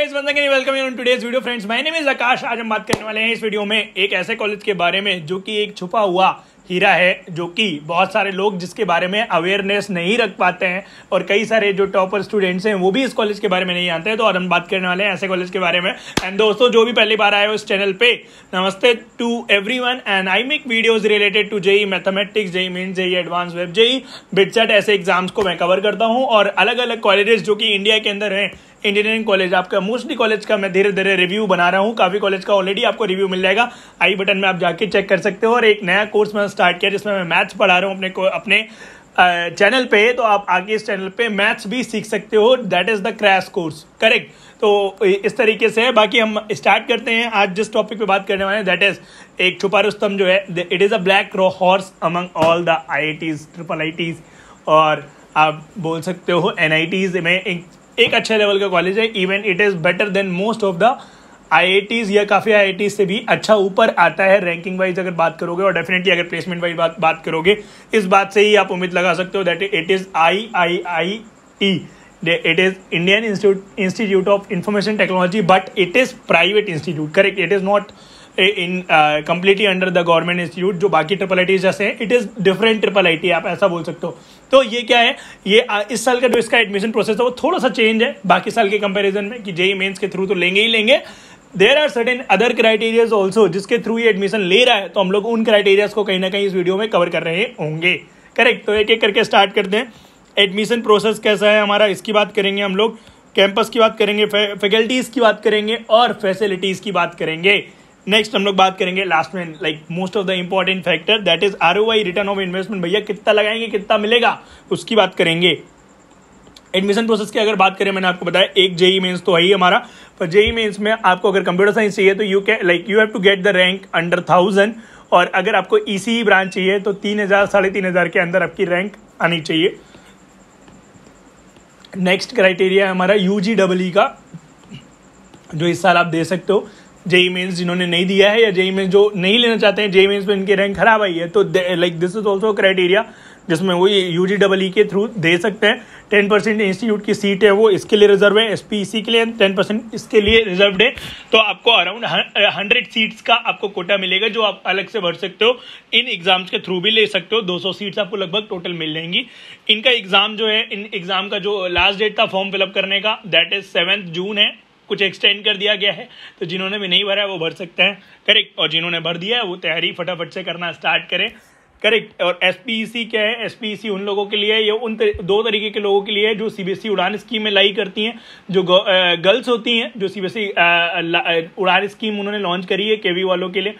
guys वंदन के welcome you in today's video friends my name is Akash आज हम बात करने वाले हैं इस वीडियो में एक ऐसे कॉलेज के बारे में जो कि एक छुपा हुआ हीरा है जो कि बहुत सारे लोग जिसके बारे में अवेयरनेस नहीं रख पाते हैं और कई सारे जो टॉपर स्टूडेंट्स हैं वो भी इस कॉलेज के बारे में नहीं जानते तो और हम बात करने वाले हैं ऐसे कॉलेज के बारे में एंड दोस्तों जो भी पहली बार आए हो इस चैनल पे नमस्ते to every and I make videos related to JEE mathematics JEE main JEE advance web JEE BITSAT ऐसे एग्जाम्स को मैं कवर करता हूँ और अलग अलग कॉलेजेस जो कि इंडिया के अंदर हैं इंजीनियरिंग कॉलेज आपका मोस्टली कॉलेज का मैं धीरे धीरे रिव्यू बना रहा हूँ काफ़ी कॉलेज का ऑलरेडी आपको रिव्यू मिल जाएगा आई बटन में आप जाके चेक कर सकते हो और एक नया कोर्स मैं स्टार्ट किया जिसमें मैं मैथ्स पढ़ा रहा हूँ अपने को अपने चैनल पे तो आप आगे इस चैनल पे मैथ्स भी सीख सकते हो that is the crash course correct तो इस तरीके से है बाकी हम स्टार्ट करते हैं आज जिस टॉपिक पे बात करने वाले दैट इज़ एक छुपा रुस्तम जो है it is a black row horse among all the I triple I और आप बोल सकते हो एन में एक, एक अच्छे लेवल का कॉलेज है even it is better than most of the I या काफ़ी आई से भी अच्छा ऊपर आता है रैंकिंग वाइज अगर बात करोगे और डेफिनेटली अगर प्लेसमेंट वाइज बात बात करोगे इस बात से ही आप उम्मीद लगा सकते हो that it is I I I E it is Indian Institute of Information Technology but it is private institute correct it is not in completely under the government institute जो बाकी ट्रिपल आई जैसे it is different triple I T आप ऐसा बोल सकते हो तो ये क्या है ये इस साल का जो इसका एडमिशन प्रोसेस है वो थोड़ा सा चेंज है बाकी साल के कंपेरिजन में कि जेई मेन्स e के थ्रू तो लेंगे ही लेंगे there are certain other criterias also जिसके थ्रू ये एडमिशन ले रहा है तो हम लोग उन क्राइटेरियाज को कहीं ना कहीं इस वीडियो में कवर कर रहे होंगे करेक्ट तो एक एक करके स्टार्ट करते हैं एडमिशन प्रोसेस कैसा है हमारा इसकी बात करेंगे हम लोग कैंपस की बात करेंगे फैकल्टीज़ की बात करेंगे और फैसिलिटीज़ की बात करेंगे नेक्स्ट हम लोग बात करेंगे लास्ट में like most of the important factor that is are return of investment भैया कितना लगाएंगे कितना मिलेगा उसकी बात करेंगे एडमिशन प्रोसेस की अगर बात करें मैंने आपको बताया एक जेई मेंस तो है ही हमारा पर जेई मेंस में आपको अगर कंप्यूटर साइंस चाहिए तो यू कै like you have to get the rank under thousand और अगर आपको ई e ब्रांच e चाहिए तो तीन हज़ार साढ़े तीन हज़ार के अंदर आपकी रैंक आनी चाहिए नेक्स्ट क्राइटेरिया है हमारा यू जी का जो इस साल आप दे सकते हो जेई मेन्स जिन्होंने नहीं दिया है या जेई मेन्स जो नहीं लेना चाहते हैं जेई मेन्स में इनकी रैंक खराब आई है तो like this is also criteria जिसमें वो यू जी डबल ई के थ्रू दे सकते हैं टेन परसेंट इंस्टीट्यूट की सीट है वो इसके लिए रिजर्व है एस पी सी के लिए टेन परसेंट इसके लिए रिजर्व है तो आपको अराउंड हंड्रेड सीट्स का आपको कोटा मिलेगा जो आप अलग से भर सकते हो इन एग्जाम्स के थ्रू भी ले सकते हो दो सौ सीट्स आपको लगभग टोटल मिल जाएंगी इनका एग्जाम जो है इन एग्जाम का जो लास्ट डेट था फॉर्म फिलअप करने का दैट इज सेवेंथ जून है कुछ एक्सटेंड कर दिया गया है तो जिन्होंने भी नहीं भरा है वो भर सकते हैं करेक्ट और जिन्होंने भर दिया है वो तैयारी फटाफट से करना स्टार्ट करें करेक्ट और एस e क्या है एस e उन लोगों के लिए ये उन तर, दो तरीके के लोगों के लिए है जो सीबीएसई e उड़ान स्कीम में लाई करती हैं जो गर्ल्स होती हैं जो सीबीएसई उड़ान स्कीम उन्होंने लॉन्च करी है केवी वालों के लिए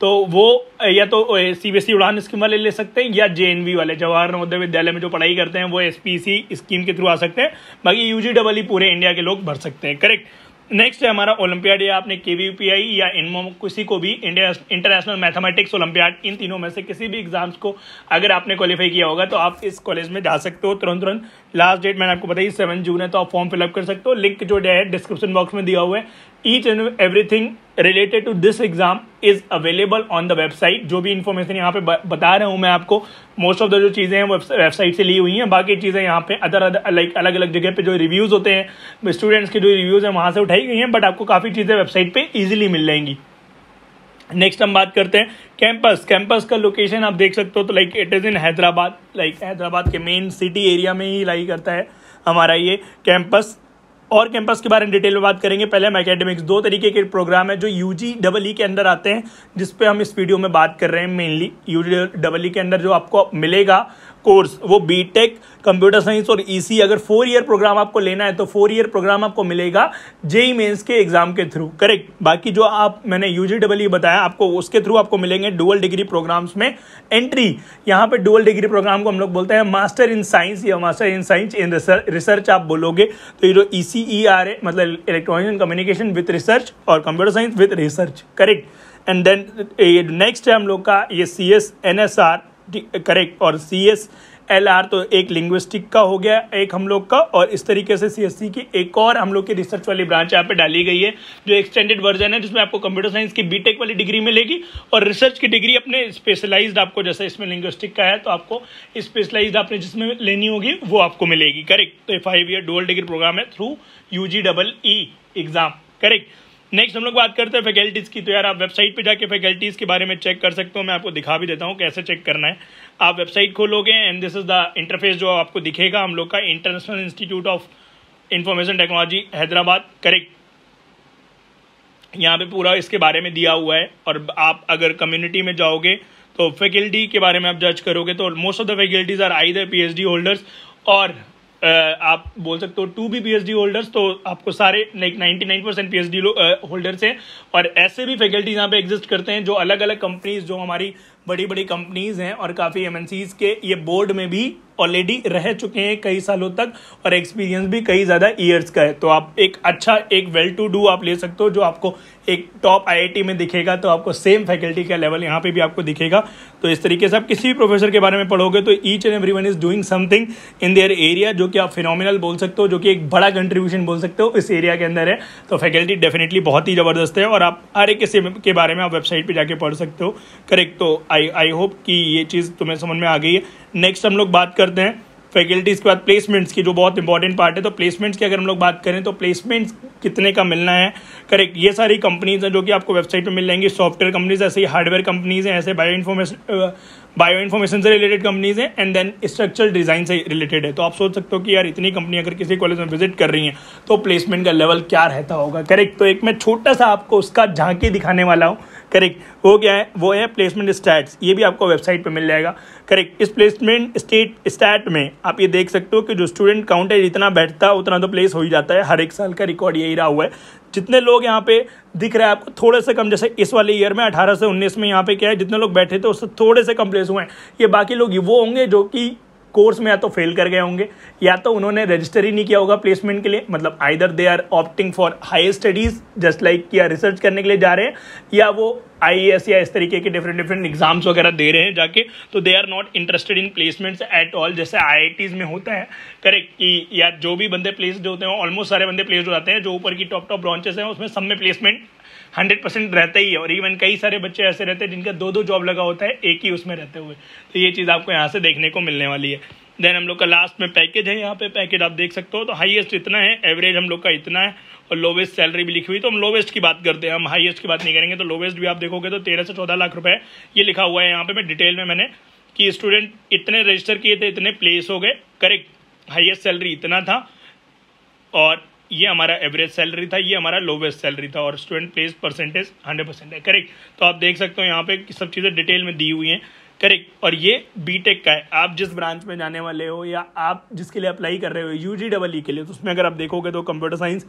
तो वो या तो सीबीएसई उड़ान स्कीम वाले ले सकते हैं या जेएनवी वाले जवाहर नवोदय विद्यालय में जो पढ़ाई करते हैं वो एसपीसी स्कीम के थ्रू आ सकते हैं बाकी यूजी डबल ही पूरे इंडिया के लोग भर सकते हैं करेक्ट नेक्स्ट है हमारा ओलंपियाड या आपने के या इनमो किसी को भी इंडिया इंटरनेशनल मैथमेटिक्स ओलंपियाड इन तीनों में से किसी भी एग्जाम्स को अगर आपने क्वालिफाई किया होगा तो आप इस कॉलेज में जा सकते हो तुरंत तुरंत लास्ट डेट मैंने आपको बताई सेवन जून है तो आप फॉर्म फिलअप कर सकते हो लिंक जो है डिस्क्रिप्शन बॉक्स में दिया हुआ है each and everything related to this exam is available on the website जो भी इन्फॉर्मेशन यहाँ पे बता रहा हूँ मैं आपको मोस्ट ऑफ द जो चीज़ें हैं वेबसाइट से ली हुई हैं बाकी चीज़ें यहाँ पे अदर अदर लाइक अलग अलग जगह पे जो रिव्यूज़ होते हैं स्टूडेंट्स के जो रिव्यूज़ हैं वहाँ से उठाई गई हैं बट आपको काफ़ी चीज़ें वेबसाइट पे ईजिली मिल जाएंगी नेक्स्ट हम बात करते हैं कैंपस कैंपस का लोकेशन आप देख सकते हो तो like it is in Hyderabad like Hyderabad के मेन सिटी एरिया में ही लाई करता है हमारा ये कैंपस और कैंपस के बारे में डिटेल में बात करेंगे पहले हम एकेडमिक्स दो तरीके के प्रोग्राम है जो यू जी डबल ई के अंदर आते हैं जिसपे हम इस वीडियो में बात कर रहे हैं mainly you ji double E के अंदर जो आपको मिलेगा कोर्स वो बीटेक कंप्यूटर साइंस और ईसी e अगर फोर ईयर प्रोग्राम आपको लेना है तो फोर ईयर प्रोग्राम आपको मिलेगा जेई मेन्स e e के एग्जाम के थ्रू करेक्ट बाकी जो आप मैंने यू जी डब्ल्यू बताया आपको उसके थ्रू आपको मिलेंगे डुअल डिग्री प्रोग्राम्स में एंट्री यहाँ पे डुअल डिग्री प्रोग्राम को हम लोग बोलते हैं मास्टर इन साइंस या master in science in research आप बोलोगे तो ये जो ई सी ई आर ए मतलब electronic and communication with research और computer science with research correct and then next है हम लोग का ये C S N S R correct और सी एस एल आर तो एक लिंग्विस्टिक का हो गया एक हम लोग का और इस तरीके से सी एस सी की एक और हम लोग की रिसर्च वाली ब्रांच यहाँ पे डाली गई है जो एक्सटेंडेड वर्जन है जिसमें आपको कंप्यूटर साइंस की बीटेक वाली डिग्री मिलेगी और रिसर्च की डिग्री अपने स्पेशलाइज्ड आपको जैसे इसमें लिंग्विस्टिक का है तो आपको स्पेशलाइज आपने जिसमें लेनी होगी वो आपको मिलेगी करेक्ट तो फाइव ईयर डोल डिग्री प्रोग्राम है through you ji double E exam correct next हम लोग बात करते हैं फैकल्टीज़ की तो यार आप वेबसाइट पे जाके फैकल्टीज़ के बारे में चेक कर सकते हो मैं आपको दिखा भी देता हूँ कैसे चेक करना है आप वेबसाइट खोलोगे and this is the interface जो आपको दिखेगा हम लोग का International Institute of Information Technology Hyderabad correct यहाँ पे पूरा इसके बारे में दिया हुआ है और आप अगर कम्युनिटी में जाओगे तो फैकल्टी के बारे में आप जज करोगे तो most of the faculties are आई दर पी होल्डर्स और आप बोल सकते हो टू भी पीएचडी होल्डर्स तो आपको सारे like ninety nine percent PhD holders हैं और ऐसे भी फैकल्टीज यहाँ पे एग्जिस्ट करते हैं जो अलग अलग कंपनीज जो हमारी बड़ी बड़ी कंपनीज हैं और काफ़ी एमएनसीज के ये बोर्ड में भी ऑलरेडी रह चुके हैं कई सालों तक और एक्सपीरियंस भी कई ज़्यादा ईयर्स का है तो आप एक अच्छा एक वेल टू डू आप ले सकते हो जो आपको एक टॉप आईआईटी में दिखेगा तो आपको सेम फैकल्टी का लेवल यहाँ पे भी आपको दिखेगा तो इस तरीके से आप किसी भी प्रोफेसर के बारे में पढ़ोगे तो each and every one is doing something in their area जो कि आप फिनोमिनल बोल सकते हो जो कि एक बड़ा कंट्रीब्यूशन बोल सकते हो इस एरिया के अंदर है तो फैकल्टी डेफिनेटली बहुत ही ज़बरदस्त है और आप हर एक किसी के बारे में आप वेबसाइट पर जाके पढ़ सकते हो करेक्ट तो आई आई होप कि ये चीज़ तुम्हें समझ में आ गई है नेक्स्ट हम लोग बात करते हैं फैकल्टीज़ के बाद प्लेसमेंट्स की जो बहुत इंपॉर्टेंट पार्ट है तो प्लेसमेंट्स की अगर हम लोग बात करें तो प्लेसमेंट्स कितने का मिलना है करेक्ट ये सारी कंपनीज हैं जो कि आपको वेबसाइट पे मिल जाएंगी सॉफ्टवेयर कंपनीज ऐसे ही हार्डवेयर कंपनीज हैं ऐसे बायो इन्फॉर्मेशन बायो इन्फॉर्मेशन से रिलेटेड कंपनीज हैं एंड देन स्ट्रक्चरल डिज़ाइन से रिलेटेड है तो आप सोच सकते हो कि यार इतनी कंपनी अगर किसी कॉलेज में विजिट कर रही हैं तो प्लेसमेंट का लेवल क्या रहता होगा करेक्ट तो एक मैं छोटा सा आपको उसका झांकी दिखाने वाला हूँ करेक्ट वो क्या है वो है प्लेसमेंट स्टैट्स ये भी आपको वेबसाइट पर मिल जाएगा करेक्ट इस प्लेसमेंट स्टेट स्टैट में आप ये देख सकते हो कि जो स्टूडेंट काउंट है जितना बैठता है उतना तो प्लेस हो ही जाता है हर एक साल का रिकॉर्ड यही रहा हुआ है जितने लोग यहाँ पे दिख रहे हैं आपको थोड़े से कम जैसे इस वाले ईयर में अठारह से उन्नीस में यहाँ पे क्या है जितने लोग बैठे थे उससे थोड़े से कम प्लेस हुए हैं ये बाकी लोग वो होंगे जो कि कोर्स में या तो फेल कर गए होंगे या तो उन्होंने रजिस्टर ही नहीं किया होगा प्लेसमेंट के लिए मतलब either they are opting for higher studies just like या रिसर्च करने के लिए जा रहे हैं या वो आई या e e इस तरीके के डिफरेंट डिफरेंट एग्जाम्स वगैरह दे रहे हैं जाके तो they are not interested in placements at all जैसे आई में होता है करेक्ट कि या जो भी बंदे प्लेस होते हैं ऑलमोस्ट सारे बंदे प्लेस हो जाते हैं जो ऊपर की टॉप टॉप ब्रांचेस हैं उसमें सब में प्लेसमेंट हंड्रेड परसेंट रहता ही है और इवन कई सारे बच्चे ऐसे रहते हैं जिनका दो दो जॉब लगा होता है एक ही उसमें रहते हुए तो ये चीज़ आपको यहाँ से देखने को मिलने वाली है देन हम लोग का लास्ट में पैकेज है यहाँ पे पैकेज आप देख सकते हो तो हाईएस्ट इतना है एवरेज हम लोग का इतना है और लोवेस्ट सैलरी भी लिखी हुई तो हम लोवेस्ट की बात करते हैं हम हाईएस्ट की बात नहीं करेंगे तो लोवेस्ट भी आप देखोगे तो तेरह से चौदह लाख रुपए ये लिखा हुआ है यहाँ पे मैं डिटेल में मैंने कि स्टूडेंट इतने रजिस्टर किए थे इतने प्लेस हो गए करेक्ट हाइएस्ट सैलरी इतना था और ये हमारा एवरेज सैलरी था ये हमारा लोवेस्ट सैलरी था और student place percentage hundred percent है करेक्ट तो आप देख सकते हो यहाँ पे सब चीज़ें डिटेल में दी हुई हैं करेक्ट और ये बीटेक का है आप जिस ब्रांच में जाने वाले हो या आप जिसके लिए अप्लाई कर रहे हो यू डबल ई के लिए तो उसमें अगर आप देखोगे तो कंप्यूटर साइंस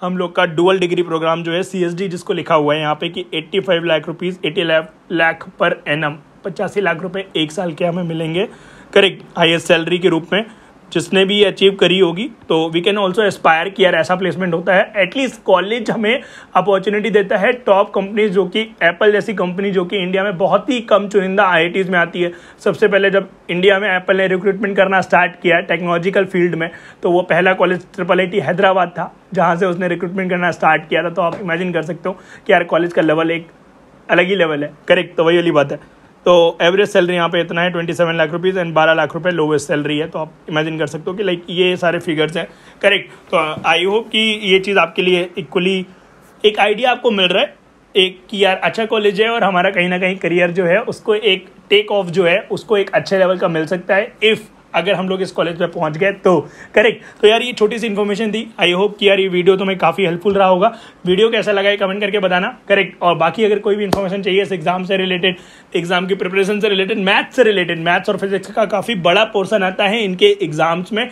हम लोग का डुअल डिग्री प्रोग्राम जो है सीएसडी जिसको लिखा हुआ है यहाँ पे कि 85 lakh rupees 80 lakh lakh per annum पचासी लाख रुपए एक साल के हमें मिलेंगे करेक्ट हाईएस्ट सैलरी के रूप में जिसने भी ये अचीव करी होगी तो वी कैन ऑल्सो एस्पायर कि यार ऐसा प्लेसमेंट होता है एटलीस्ट कॉलेज हमें अपॉर्चुनिटी देता है टॉप कंपनीज जो कि एप्पल जैसी कंपनी जो कि इंडिया में बहुत ही कम चुनिंदा आई में आती है सबसे पहले जब इंडिया में एप्पल ने रिक्रूटमेंट करना स्टार्ट किया टेक्नोलॉजिकल फील्ड में तो वो पहला कॉलेज ट्रिपल आई हैदराबाद था जहाँ से उसने रिक्रूटमेंट करना स्टार्ट किया था तो आप इमेजिन कर सकते हो कि यार कॉलेज का लेवल एक अलग ही लेवल है करेक्ट तो वही वाली बात है तो एवरेज सैलरी यहाँ पे इतना है twenty seven lakh rupees and बारह लाख रुपए लोवेस्ट सैलरी है तो आप इमेजिन कर सकते हो कि लाइक ये सारे फिगर्स हैं करेक्ट तो आई uh, होप कि ये चीज़ आपके लिए इक्वली एक आइडिया आपको मिल रहा है एक कि यार अच्छा कॉलेज है और हमारा कहीं ना कहीं करियर जो है उसको एक टेक ऑफ जो है उसको एक अच्छे लेवल का मिल सकता है इफ़ अगर हम लोग इस कॉलेज पर पहुंच गए तो करेक्ट तो यार ये छोटी सी इन्फॉर्मेशन थी आई होप कि यार ये वीडियो तुम्हें काफ़ी हेल्पफुल रहा होगा वीडियो कैसा लगा है कमेंट करके बताना करेक्ट और बाकी अगर कोई भी इन्फॉर्मेशन चाहिए इस एग्जाम से रिलेटेड एग्जाम की प्रिपरेशन से रिलेटेड मैथ्स से रिलेटेड मैथ्स और फिजिक्स का काफ़ी बड़ा पोर्सन आता है इनके एग्जाम्स में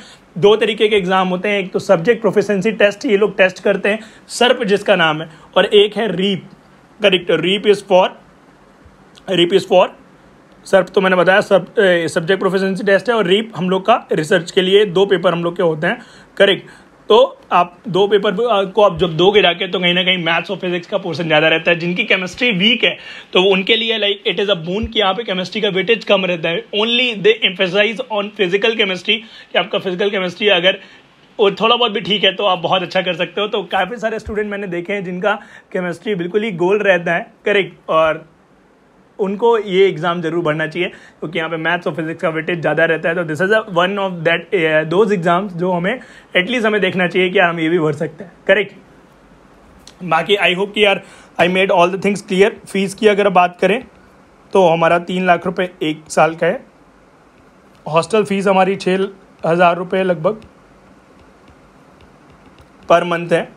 दो तरीके के एग्जाम होते हैं एक तो सब्जेक्ट प्रोफेशनसी टेस्ट ये लोग टेस्ट करते हैं सर्प जिसका नाम है और एक है REAP correct REAP is for REAP is for सर्प तो मैंने बताया सब सब्जेक्ट प्रोफेशनसी टेस्ट है और रीप हम लोग का रिसर्च के लिए दो पेपर हम लोग के होते हैं करेक्ट तो आप दो पेपर को आप जब दोगे जाके तो कहीं ना कहीं मैथ्स और फिजिक्स का पोर्शन ज़्यादा रहता है जिनकी केमिस्ट्री वीक है तो उनके लिए like it is a boon कि यहाँ पे केमिस्ट्री का वेटेज कम रहता है only they emphasise on physical chemistry कि आपका फिजिकल केमिस्ट्री अगर और थोड़ा बहुत भी ठीक है तो आप बहुत अच्छा कर सकते हो तो काफ़ी सारे स्टूडेंट मैंने देखे हैं जिनका केमिस्ट्री बिल्कुल ही गोल रहता है करेक्ट और उनको ये एग्ज़ाम ज़रूर भरना चाहिए क्योंकि यहाँ पे मैथ्स और फिजिक्स का वेटेज ज़्यादा रहता है तो this is a one of that those exams जो हमें एटलीस्ट हमें देखना चाहिए कि हम ये भी भर सकते हैं करेक्ट बाकी आई होप कि यार I made all the things clear fees की अगर बात करें तो हमारा तीन लाख रुपये एक साल का है हॉस्टल फीस हमारी छः हज़ार रुपये लगभग पर मंथ है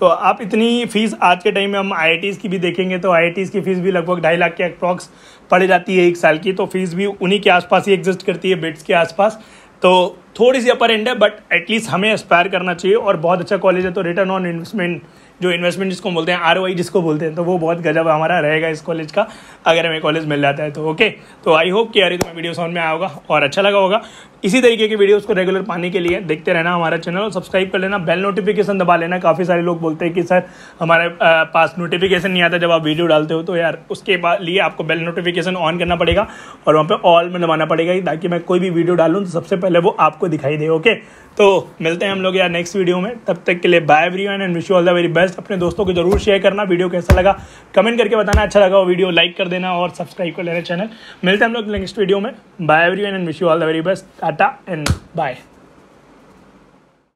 तो आप इतनी फ़ीस आज के टाइम में हम आई की भी देखेंगे तो आई की फ़ीस भी लगभग ढाई लाख के अप्रॉक्स पड़ जाती है एक साल की तो फ़ीस भी उन्हीं के आसपास ही एग्जिस्ट करती है बेड्स के आसपास तो थोड़ी सी अपर एंड है बट एटलीस्ट हमें एस्पायर करना चाहिए और बहुत अच्छा कॉलेज है तो रिटर्न ऑन इन्वेस्टमेंट जो इन्वेस्टमेंट जिसको बोलते हैं आर जिसको बोलते हैं तो वो बहुत गजब हमारा रहेगा इस कॉलेज का अगर हमें कॉलेज मिल जाता है तो ओके तो आई होप कि यार तुम्हें वीडियो समझ में आया होगा और अच्छा लगा होगा इसी तरीके की वीडियोस को रेगुलर पाने के लिए देखते रहना हमारा चैनल और सब्सक्राइब कर लेना बेल नोटिफिकेशन दबा लेना काफ़ी सारे लोग बोलते हैं कि सर हमारे पास नोटिफिकेशन नहीं आता जब आप वीडियो डालते हो तो यार उसके लिए आपको बेल नोटिफिकेशन ऑन करना पड़ेगा और वहाँ पर ऑल में दबाना पड़ेगा ताकि मैं कोई भी वीडियो डालूँ तो सबसे पहले वो आपको आपको दिखाई दे ओके तो मिलते हैं हम लोग यार नेक्स्ट वीडियो में तब तक के लिए bye everyone and wish you all the very best अपने दोस्तों को जरूर शेयर करना वीडियो कैसा लगा कमेंट करके बताना अच्छा लगा वो वीडियो लाइक कर देना और सब्सक्राइब कर लेना चैनल मिलते हैं हम लोग नेक्स्ट वीडियो में bye everyone and wish you all the very best tata and bye